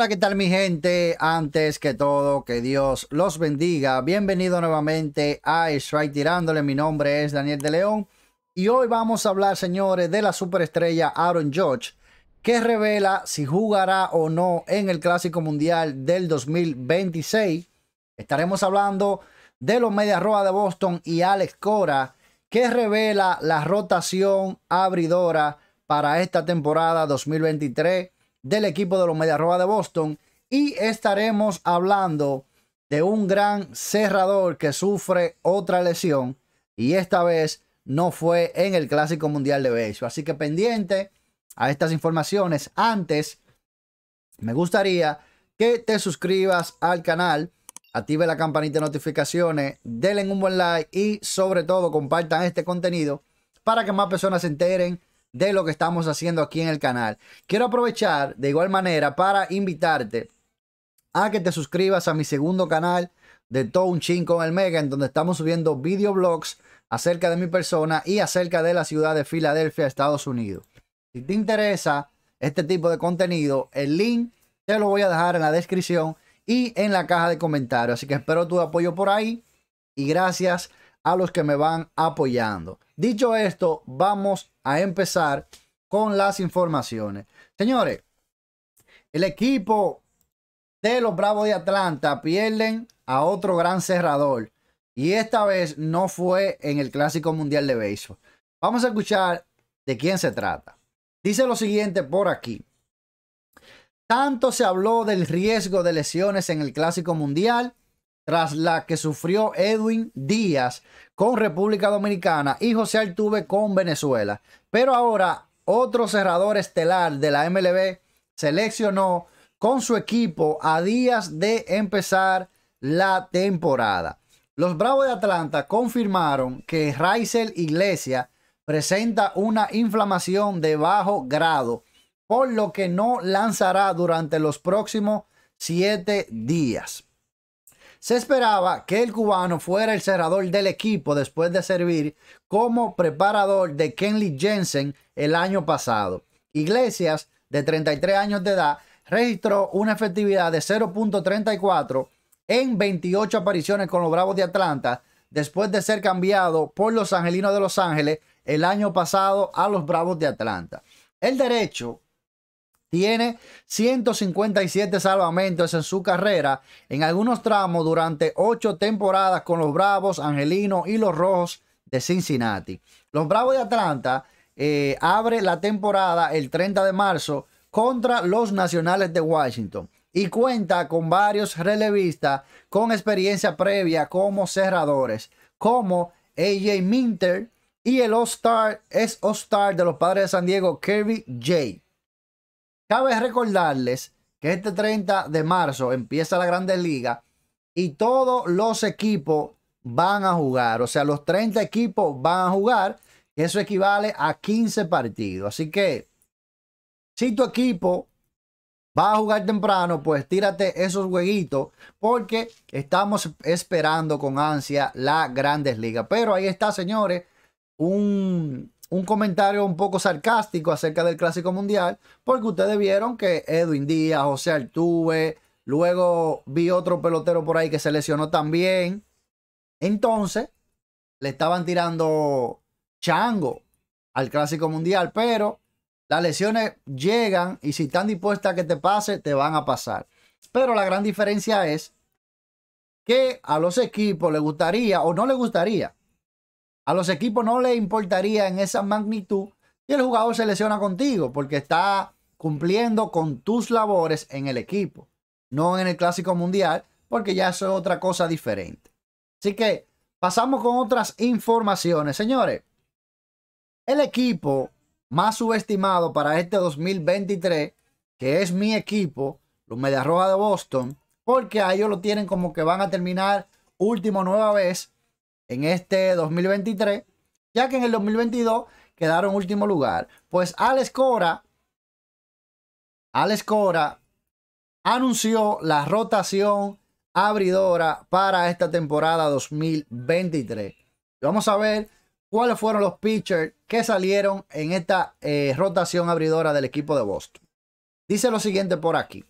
Hola, ¿qué tal mi gente? Antes que todo, que Dios los bendiga. Bienvenido nuevamente a Strike Tirándole. Mi nombre es Daniel de León. Y hoy vamos a hablar, señores, de la superestrella Aaron George, que revela si jugará o no en el Clásico Mundial del 2026. Estaremos hablando de los Medias Rojas de Boston y Alex Cora, que revela la rotación abridora para esta temporada 2023 del equipo de los Mediarroba de Boston. Y estaremos hablando de un gran cerrador que sufre otra lesión. Y esta vez no fue en el Clásico Mundial de Béisbol. Así que pendiente a estas informaciones. Antes, me gustaría que te suscribas al canal, active la campanita de notificaciones, denle un buen like y sobre todo compartan este contenido para que más personas se enteren de lo que estamos haciendo aquí en el canal. Quiero aprovechar de igual manera para invitarte a que te suscribas a mi segundo canal de Town Chin con el Mega, en donde estamos subiendo videoblogs acerca de mi persona y acerca de la ciudad de Filadelfia, Estados Unidos. Si te interesa este tipo de contenido, el link te lo voy a dejar en la descripción y en la caja de comentarios. Así que espero tu apoyo por ahí y gracias a los que me van apoyando. Dicho esto, vamos a empezar con las informaciones. Señores, el equipo de los Bravos de Atlanta pierden a otro gran cerrador. Y esta vez no fue en el Clásico Mundial de Béisbol. Vamos a escuchar de quién se trata. Dice lo siguiente por aquí. Tanto se habló del riesgo de lesiones en el Clásico Mundial tras la que sufrió Edwin Díaz con República Dominicana y José Altuve con Venezuela. Pero ahora otro cerrador estelar de la MLB seleccionó con su equipo a días de empezar la temporada. Los Bravos de Atlanta confirmaron que Raizel Iglesias presenta una inflamación de bajo grado, por lo que no lanzará durante los próximos siete días. Se esperaba que el cubano fuera el cerrador del equipo después de servir como preparador de Kenley Jensen el año pasado. Iglesias, de 33 años de edad, registró una efectividad de 0.34 en 28 apariciones con los Bravos de Atlanta después de ser cambiado por los Angelinos de Los Ángeles el año pasado a los Bravos de Atlanta. El derecho tiene 157 salvamentos en su carrera en algunos tramos durante ocho temporadas con los Bravos, Angelinos y los Rojos de Cincinnati. Los Bravos de Atlanta eh, abre la temporada el 30 de marzo contra los Nacionales de Washington y cuenta con varios relevistas con experiencia previa como cerradores, como AJ Minter y el All-Star, es All-Star de los Padres de San Diego, Kirby J. Cabe recordarles que este 30 de marzo empieza la Grandes Ligas y todos los equipos van a jugar. O sea, los 30 equipos van a jugar. Eso equivale a 15 partidos. Así que, si tu equipo va a jugar temprano, pues tírate esos jueguitos porque estamos esperando con ansia la Grandes Ligas. Pero ahí está, señores, un, un comentario un poco sarcástico acerca del Clásico Mundial, porque ustedes vieron que Edwin Díaz, José tuve luego vi otro pelotero por ahí que se lesionó también. Entonces, le estaban tirando chango al Clásico Mundial, pero las lesiones llegan y si están dispuestas a que te pase, te van a pasar. Pero la gran diferencia es que a los equipos les gustaría o no les gustaría a los equipos no les importaría en esa magnitud y el jugador se lesiona contigo porque está cumpliendo con tus labores en el equipo, no en el Clásico Mundial, porque ya eso es otra cosa diferente. Así que pasamos con otras informaciones, señores. El equipo más subestimado para este 2023, que es mi equipo, los Medias Rojas de Boston, porque a ellos lo tienen como que van a terminar último nueva vez en este 2023, ya que en el 2022 quedaron último lugar. Pues Alex Cora, Alex Cora anunció la rotación abridora para esta temporada 2023. Vamos a ver cuáles fueron los pitchers que salieron en esta eh, rotación abridora del equipo de Boston. Dice lo siguiente por aquí.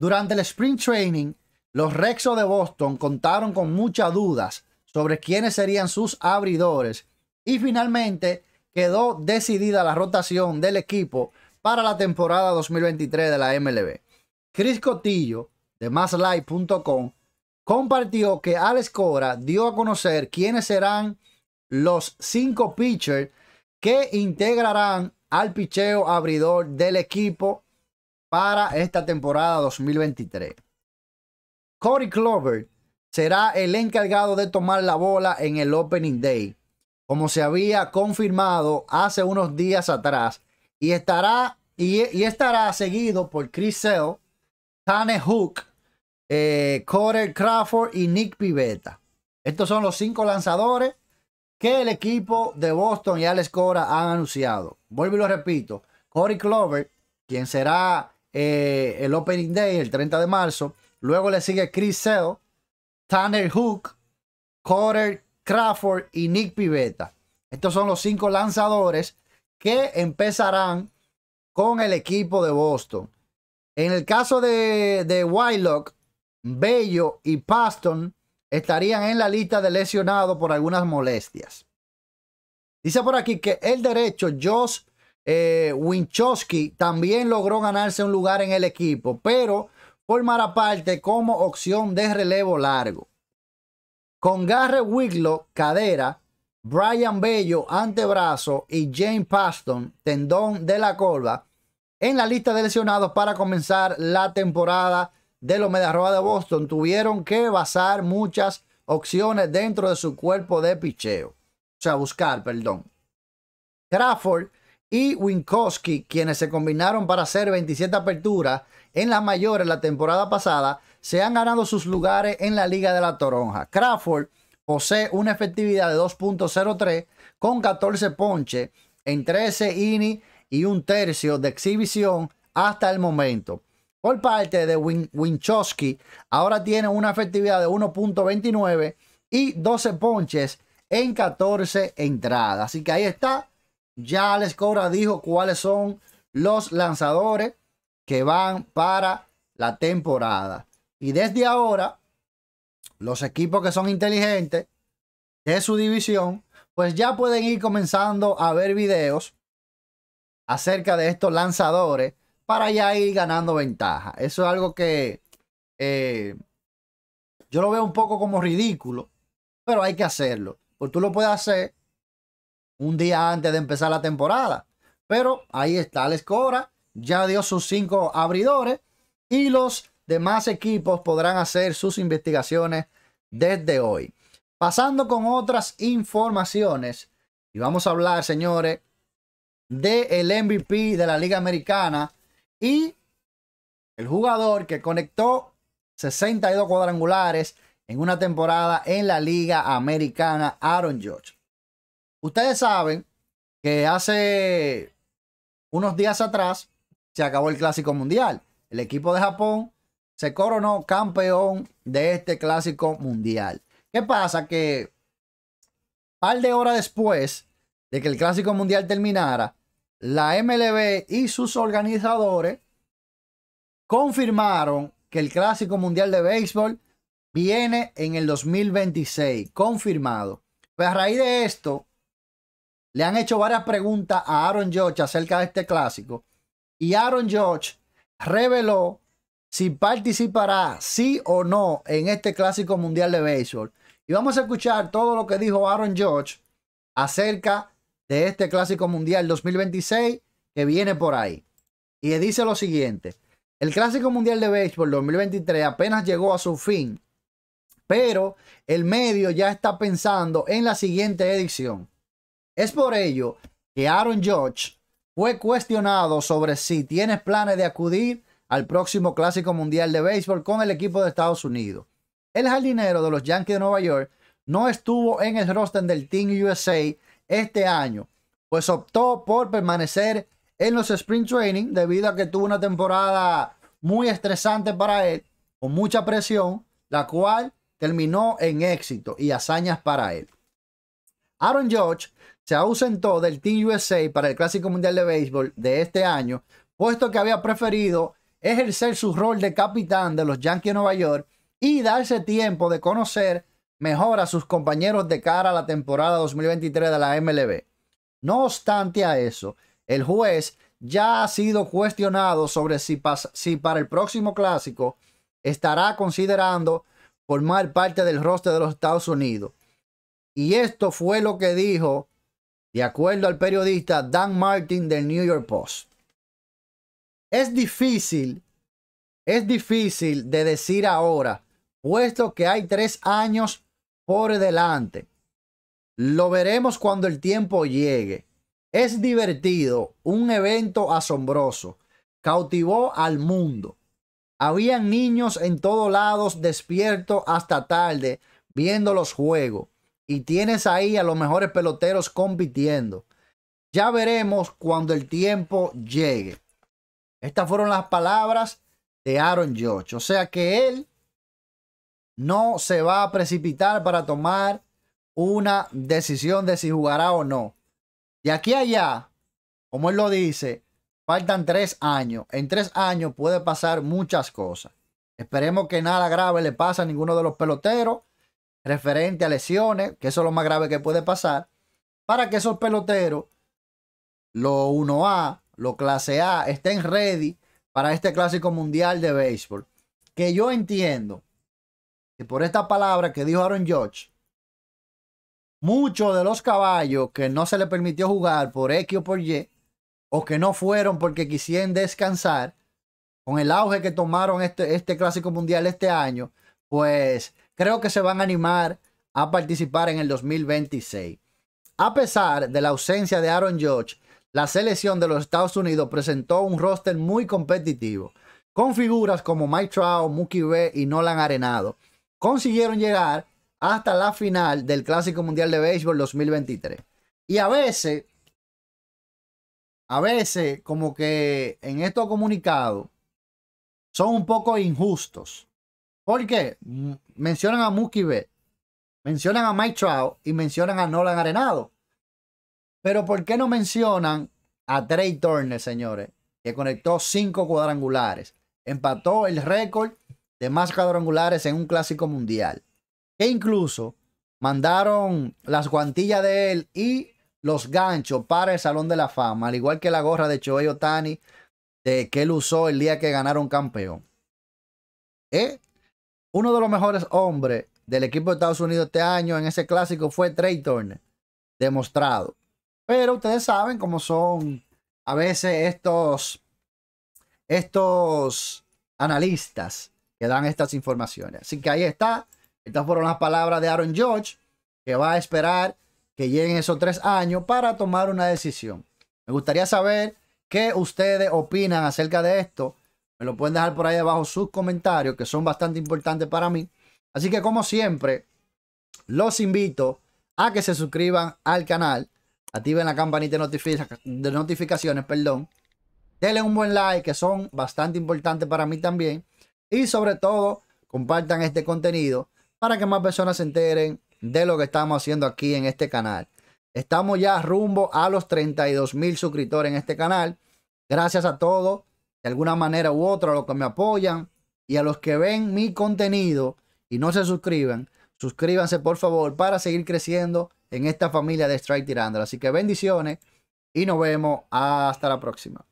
Durante el Spring Training, los Rexos de Boston contaron con muchas dudas sobre quiénes serían sus abridores. Y finalmente quedó decidida la rotación del equipo para la temporada 2023 de la MLB. Chris Cotillo de masslive.com compartió que Alex Cora dio a conocer quiénes serán los cinco pitchers que integrarán al picheo abridor del equipo para esta temporada 2023. Cory Clover será el encargado de tomar la bola en el Opening Day, como se había confirmado hace unos días atrás, y estará, y, estará seguido por Chris Sale, Tane Hook, eh, Corey Crawford y Nick Pivetta. Estos son los cinco lanzadores que el equipo de Boston y Alex Cora han anunciado. Vuelvo y lo repito, Corey Clover, quien será eh, el Opening Day el 30 de marzo, luego le sigue Chris Sale, Tanner Hook, Corey Crawford y Nick Pivetta. Estos son los cinco lanzadores que empezarán con el equipo de Boston. En el caso de, de Wylock, Bello y Paston estarían en la lista de lesionados por algunas molestias. Dice por aquí que el derecho Josh eh, Winchowski también logró ganarse un lugar en el equipo, pero formará parte como opción de relevo largo. Con Garre Wiglow, cadera, Brian Bello, antebrazo y Jane Paston, tendón de la colva, en la lista de lesionados para comenzar la temporada de los Mediarroa de Boston, tuvieron que basar muchas opciones dentro de su cuerpo de picheo. O sea, buscar, perdón. Crawford y Winkowski, quienes se combinaron para hacer 27 aperturas en las mayores la temporada pasada, se han ganado sus lugares en la Liga de la Toronja. Crawford posee una efectividad de 2.03 con 14 ponches en 13 innings y un tercio de exhibición hasta el momento. Por parte de Win Winchowski, ahora tiene una efectividad de 1.29 y 12 ponches en 14 entradas. Así que ahí está ya les Cobra dijo cuáles son los lanzadores que van para la temporada. Y desde ahora, los equipos que son inteligentes de su división, pues ya pueden ir comenzando a ver videos acerca de estos lanzadores para ya ir ganando ventaja. Eso es algo que eh, yo lo veo un poco como ridículo, pero hay que hacerlo. Porque tú lo puedes hacer un día antes de empezar la temporada. Pero ahí está Alex Cora, ya dio sus cinco abridores y los demás equipos podrán hacer sus investigaciones desde hoy. Pasando con otras informaciones, y vamos a hablar, señores, del el MVP de la Liga Americana y el jugador que conectó 62 cuadrangulares en una temporada en la Liga Americana, Aaron George. Ustedes saben que hace unos días atrás se acabó el Clásico Mundial. El equipo de Japón se coronó campeón de este Clásico Mundial. ¿Qué pasa? Que par de horas después de que el Clásico Mundial terminara, la MLB y sus organizadores confirmaron que el Clásico Mundial de Béisbol viene en el 2026, confirmado. Pues a raíz de esto, le han hecho varias preguntas a Aaron George acerca de este clásico. Y Aaron George reveló si participará sí o no en este clásico mundial de béisbol. Y vamos a escuchar todo lo que dijo Aaron George acerca de este clásico mundial 2026 que viene por ahí. Y dice lo siguiente, el clásico mundial de béisbol 2023 apenas llegó a su fin, pero el medio ya está pensando en la siguiente edición. Es por ello que Aaron George fue cuestionado sobre si tiene planes de acudir al próximo Clásico Mundial de Béisbol con el equipo de Estados Unidos. El jardinero de los Yankees de Nueva York no estuvo en el roster del Team USA este año, pues optó por permanecer en los Spring training debido a que tuvo una temporada muy estresante para él, con mucha presión, la cual terminó en éxito y hazañas para él. Aaron George se ausentó del Team USA para el Clásico Mundial de Béisbol de este año, puesto que había preferido ejercer su rol de capitán de los Yankees de Nueva York y darse tiempo de conocer mejor a sus compañeros de cara a la temporada 2023 de la MLB. No obstante a eso, el juez ya ha sido cuestionado sobre si, si para el próximo clásico estará considerando formar parte del roster de los Estados Unidos y esto fue lo que dijo, de acuerdo al periodista Dan Martin del New York Post. Es difícil, es difícil de decir ahora, puesto que hay tres años por delante. Lo veremos cuando el tiempo llegue. Es divertido, un evento asombroso. Cautivó al mundo. Habían niños en todos lados despiertos hasta tarde viendo los juegos y tienes ahí a los mejores peloteros compitiendo. Ya veremos cuando el tiempo llegue. Estas fueron las palabras de Aaron George. O sea que él no se va a precipitar para tomar una decisión de si jugará o no. De aquí allá, como él lo dice, faltan tres años. En tres años puede pasar muchas cosas. Esperemos que nada grave le pase a ninguno de los peloteros referente a lesiones, que eso es lo más grave que puede pasar, para que esos peloteros, lo 1A, lo clase A, estén ready para este clásico mundial de béisbol. Que yo entiendo que por esta palabra que dijo Aaron George, muchos de los caballos que no se les permitió jugar por X o por Y, o que no fueron porque quisieron descansar, con el auge que tomaron este, este clásico mundial este año, pues creo que se van a animar a participar en el 2026. A pesar de la ausencia de Aaron George, la selección de los Estados Unidos presentó un roster muy competitivo, con figuras como Mike Trout, Mookie B y Nolan Arenado. Consiguieron llegar hasta la final del Clásico Mundial de Béisbol 2023. Y a veces, a veces, como que en estos comunicados son un poco injustos ¿Por qué? mencionan a Mookie B. mencionan a Mike Trout y mencionan a Nolan Arenado. Pero ¿por qué no mencionan a Trey Turner, señores? Que conectó cinco cuadrangulares. Empató el récord de más cuadrangulares en un clásico mundial. Que incluso mandaron las guantillas de él y los ganchos para el Salón de la Fama, al igual que la gorra de Choey Otani de que él usó el día que ganaron campeón. ¿Eh? Uno de los mejores hombres del equipo de Estados Unidos este año en ese clásico fue Trey Turner, demostrado. Pero ustedes saben cómo son a veces estos, estos analistas que dan estas informaciones. Así que ahí está. Estas fueron las palabras de Aaron George, que va a esperar que lleguen esos tres años para tomar una decisión. Me gustaría saber qué ustedes opinan acerca de esto. Me lo pueden dejar por ahí abajo sus comentarios, que son bastante importantes para mí. Así que como siempre, los invito a que se suscriban al canal, activen la campanita de, de notificaciones, perdón. Denle un buen like, que son bastante importantes para mí también. Y sobre todo, compartan este contenido para que más personas se enteren de lo que estamos haciendo aquí en este canal. Estamos ya rumbo a los 32 mil suscriptores en este canal. Gracias a todos de alguna manera u otra, a los que me apoyan y a los que ven mi contenido y no se suscriben, suscríbanse por favor para seguir creciendo en esta familia de Strike Tirandra. Así que bendiciones y nos vemos hasta la próxima.